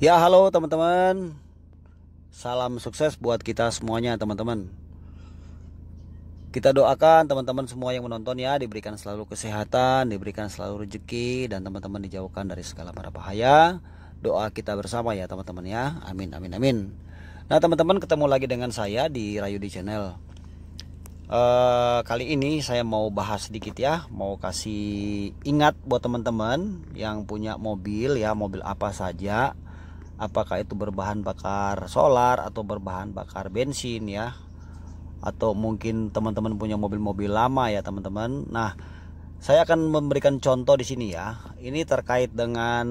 Ya halo teman-teman Salam sukses buat kita semuanya teman-teman Kita doakan teman-teman semua yang menonton ya Diberikan selalu kesehatan Diberikan selalu rezeki Dan teman-teman dijauhkan dari segala mara bahaya Doa kita bersama ya teman-teman ya Amin amin amin Nah teman-teman ketemu lagi dengan saya di Rayu di Channel uh, Kali ini saya mau bahas sedikit ya Mau kasih ingat buat teman-teman Yang punya mobil ya Mobil apa saja apakah itu berbahan bakar solar atau berbahan bakar bensin ya atau mungkin teman-teman punya mobil-mobil lama ya teman-teman nah saya akan memberikan contoh di sini ya ini terkait dengan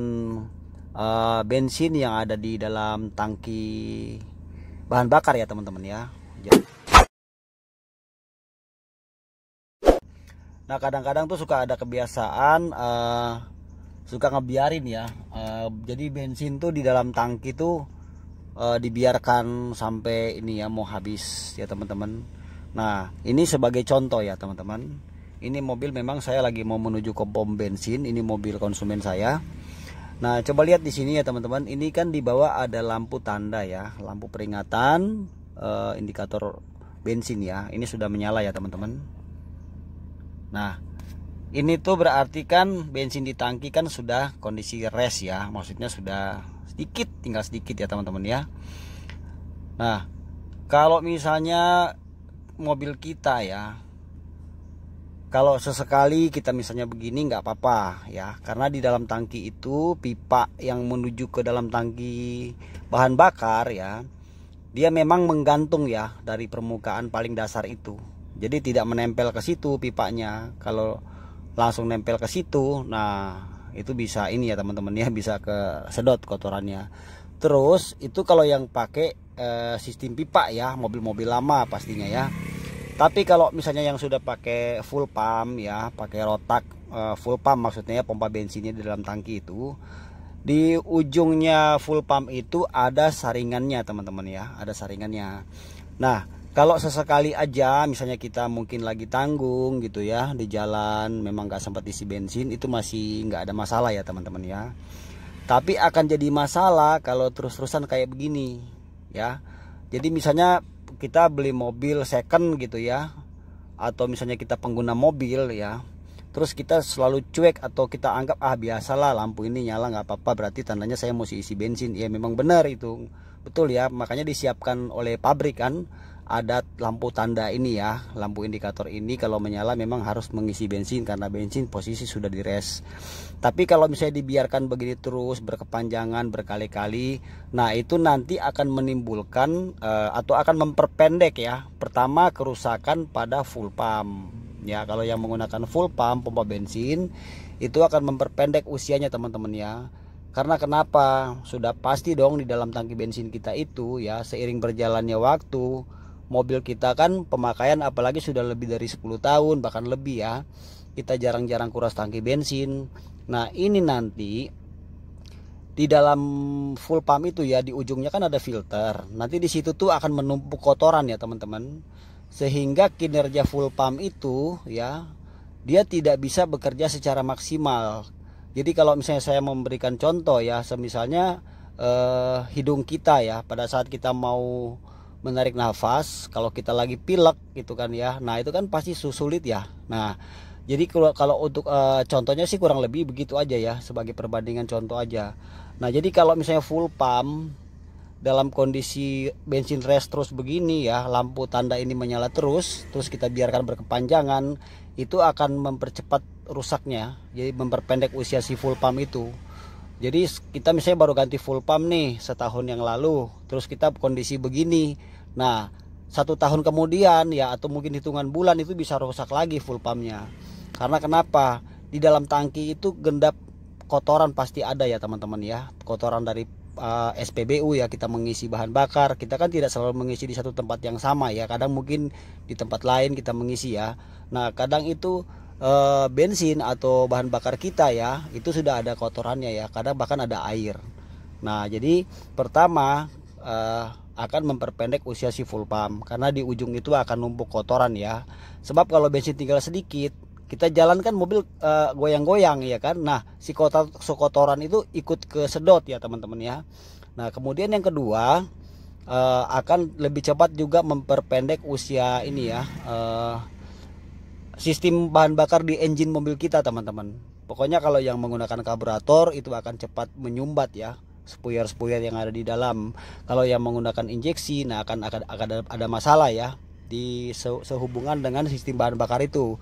uh, bensin yang ada di dalam tangki bahan bakar ya teman-teman ya, ya. nah kadang-kadang tuh suka ada kebiasaan uh, suka ngebiarin ya uh, jadi bensin tuh di dalam tangki tuh uh, dibiarkan sampai ini ya mau habis ya teman-teman nah ini sebagai contoh ya teman-teman ini mobil memang saya lagi mau menuju ke pom bensin ini mobil konsumen saya nah coba lihat di sini ya teman-teman ini kan di bawah ada lampu tanda ya lampu peringatan uh, indikator bensin ya ini sudah menyala ya teman-teman nah ini tuh berarti kan bensin di tangki kan sudah kondisi res ya maksudnya sudah sedikit tinggal sedikit ya teman-teman ya nah kalau misalnya mobil kita ya kalau sesekali kita misalnya begini nggak apa-apa ya karena di dalam tangki itu pipa yang menuju ke dalam tangki bahan bakar ya dia memang menggantung ya dari permukaan paling dasar itu jadi tidak menempel ke situ pipanya kalau langsung nempel ke situ nah itu bisa ini ya teman-teman ya bisa ke sedot kotorannya terus itu kalau yang pakai e, sistem pipa ya mobil-mobil lama pastinya ya tapi kalau misalnya yang sudah pakai full pump ya pakai rotak e, full pump maksudnya ya pompa bensinnya di dalam tangki itu di ujungnya full pump itu ada saringannya teman-teman ya ada saringannya nah kalau sesekali aja misalnya kita mungkin lagi tanggung gitu ya di jalan memang nggak sempat isi bensin itu masih nggak ada masalah ya teman-teman ya tapi akan jadi masalah kalau terus-terusan kayak begini ya jadi misalnya kita beli mobil second gitu ya atau misalnya kita pengguna mobil ya terus kita selalu cuek atau kita anggap ah biasalah lampu ini nyala nggak apa-apa berarti tandanya saya mesti isi bensin ya memang benar itu betul ya makanya disiapkan oleh pabrik kan ada lampu tanda ini ya lampu indikator ini kalau menyala memang harus mengisi bensin karena bensin posisi sudah di rest tapi kalau misalnya dibiarkan begini terus berkepanjangan berkali-kali nah itu nanti akan menimbulkan uh, atau akan memperpendek ya pertama kerusakan pada full pump ya kalau yang menggunakan full pump pompa bensin itu akan memperpendek usianya teman-teman ya karena kenapa sudah pasti dong di dalam tangki bensin kita itu ya seiring berjalannya waktu mobil kita kan pemakaian apalagi sudah lebih dari 10 tahun bahkan lebih ya kita jarang-jarang kuras tangki bensin nah ini nanti di dalam full pump itu ya di ujungnya kan ada filter nanti di situ tuh akan menumpuk kotoran ya teman-teman sehingga kinerja full pump itu ya dia tidak bisa bekerja secara maksimal jadi kalau misalnya saya memberikan contoh ya semisalnya eh, hidung kita ya pada saat kita mau menarik nafas kalau kita lagi pilek gitu kan ya nah itu kan pasti susulit ya nah jadi kalau kalau untuk e, contohnya sih kurang lebih begitu aja ya sebagai perbandingan contoh aja nah jadi kalau misalnya full pump dalam kondisi bensin rest terus begini ya lampu tanda ini menyala terus terus kita biarkan berkepanjangan itu akan mempercepat rusaknya jadi memperpendek usia si full pump itu jadi kita misalnya baru ganti full pump nih setahun yang lalu, terus kita kondisi begini. Nah, satu tahun kemudian ya atau mungkin hitungan bulan itu bisa rusak lagi full pumpnya. Karena kenapa? Di dalam tangki itu gendap kotoran pasti ada ya teman-teman ya. Kotoran dari uh, eh, SPBU ya kita mengisi bahan bakar kita kan tidak selalu mengisi di satu tempat yang sama ya kadang mungkin di tempat lain kita mengisi ya nah kadang itu Eh, bensin atau bahan bakar kita ya itu sudah ada kotorannya ya kadang bahkan ada air nah jadi pertama eh, akan memperpendek usia si full pump karena di ujung itu akan numpuk kotoran ya sebab kalau bensin tinggal sedikit kita jalankan mobil eh, goyang-goyang ya kan nah si kotor si kotoran itu ikut ke sedot ya teman-teman ya nah kemudian yang kedua uh, akan lebih cepat juga memperpendek usia ini ya uh, sistem bahan bakar di engine mobil kita teman-teman pokoknya kalau yang menggunakan karburator itu akan cepat menyumbat ya spuyer-spuyer yang ada di dalam kalau yang menggunakan injeksi nah akan akan, akan ada, ada masalah ya di sehubungan dengan sistem bahan bakar itu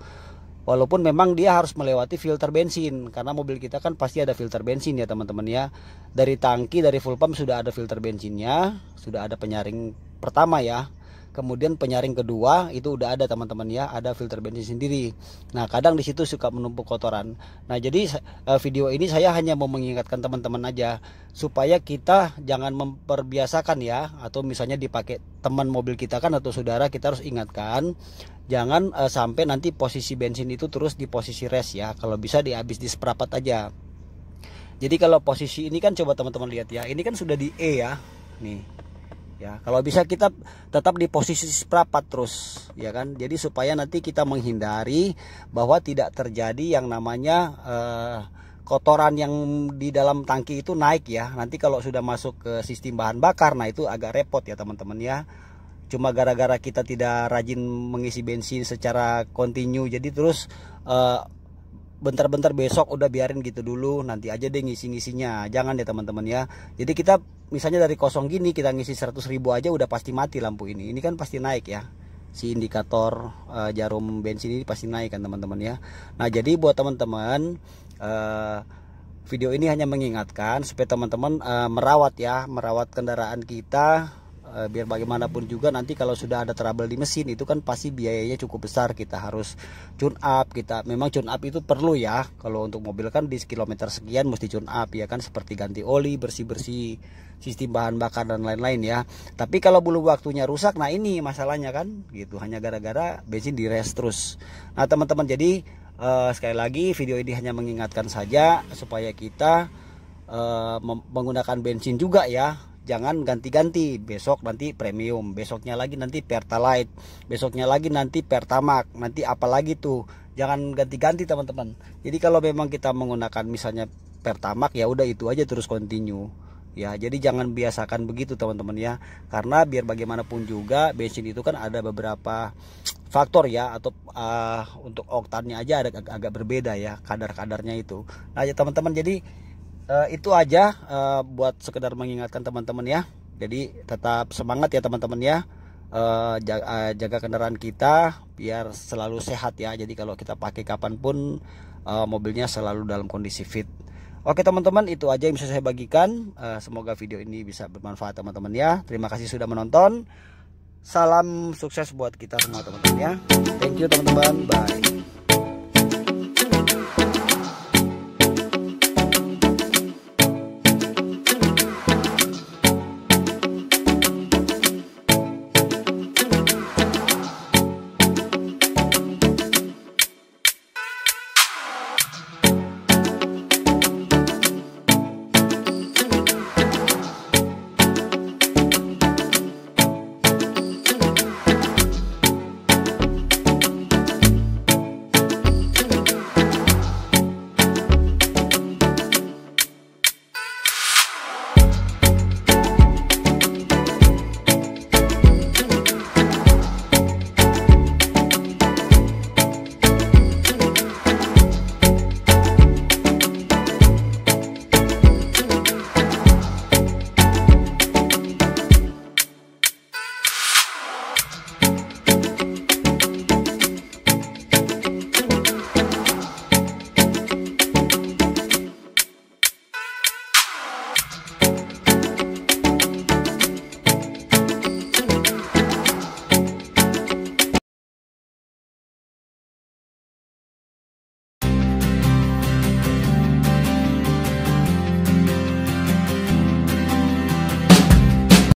walaupun memang dia harus melewati filter bensin karena mobil kita kan pasti ada filter bensin ya teman-teman ya dari tangki dari full pump sudah ada filter bensinnya sudah ada penyaring pertama ya kemudian penyaring kedua itu udah ada teman-teman ya ada filter bensin sendiri nah kadang di situ suka menumpuk kotoran nah jadi e, video ini saya hanya mau mengingatkan teman-teman aja supaya kita jangan memperbiasakan ya atau misalnya dipakai teman mobil kita kan atau saudara kita harus ingatkan jangan uh, sampai nanti posisi bensin itu terus di posisi rest ya kalau bisa dihabis di seprapat aja jadi kalau posisi ini kan coba teman-teman lihat ya ini kan sudah di E ya nih ya kalau bisa kita tetap di posisi rapat terus ya kan jadi supaya nanti kita menghindari bahwa tidak terjadi yang namanya eh, kotoran yang di dalam tangki itu naik ya nanti kalau sudah masuk ke sistem bahan bakar nah itu agak repot ya teman-teman ya cuma gara-gara kita tidak rajin mengisi bensin secara kontinu jadi terus eh, bentar-bentar besok udah biarin gitu dulu nanti aja deh ngisi-ngisinya jangan ya teman-teman ya jadi kita misalnya dari kosong gini kita ngisi 100 ribu aja udah pasti mati lampu ini ini kan pasti naik ya si indikator uh, jarum bensin ini pasti naik kan teman-teman ya nah jadi buat teman-teman eh, video ini hanya mengingatkan supaya teman-teman uh, merawat ya merawat kendaraan kita Eh, biar bagaimanapun juga nanti kalau sudah ada trouble di mesin itu kan pasti biayanya cukup besar kita harus tune up kita memang tune up itu perlu ya kalau untuk mobil kan di kilometer sekian mesti tune up ya kan seperti ganti oli bersih-bersih sistem bahan bakar dan lain-lain ya tapi kalau bulu waktunya rusak nah ini masalahnya kan gitu hanya gara-gara bensin di rest terus nah teman-teman jadi uh, sekali lagi video ini hanya mengingatkan saja supaya kita uh, menggunakan bensin juga ya jangan ganti-ganti besok nanti premium besoknya lagi nanti pertalite besoknya lagi nanti pertamak nanti apa lagi tuh jangan ganti-ganti teman-teman jadi kalau memang kita menggunakan misalnya pertamak ya udah itu aja terus continue ya jadi jangan biasakan begitu teman-teman ya karena biar bagaimanapun juga bensin itu kan ada beberapa faktor ya atau uh, untuk oktannya aja ada agak, agak berbeda ya kadar-kadarnya itu nah ya teman-teman jadi Eh, itu aja uh, buat sekedar mengingatkan teman-teman ya. Jadi tetap semangat ya teman-teman ya. Uh, eh, jaga, uh, jaga kendaraan kita biar selalu sehat ya. Jadi kalau kita pakai kapanpun uh, mobilnya selalu dalam kondisi fit. Oke teman-teman itu aja yang bisa saya bagikan. Uh, semoga video ini bisa bermanfaat teman-teman ya. Terima kasih sudah menonton. Salam sukses buat kita semua teman-teman ya. Thank you teman-teman. Bye.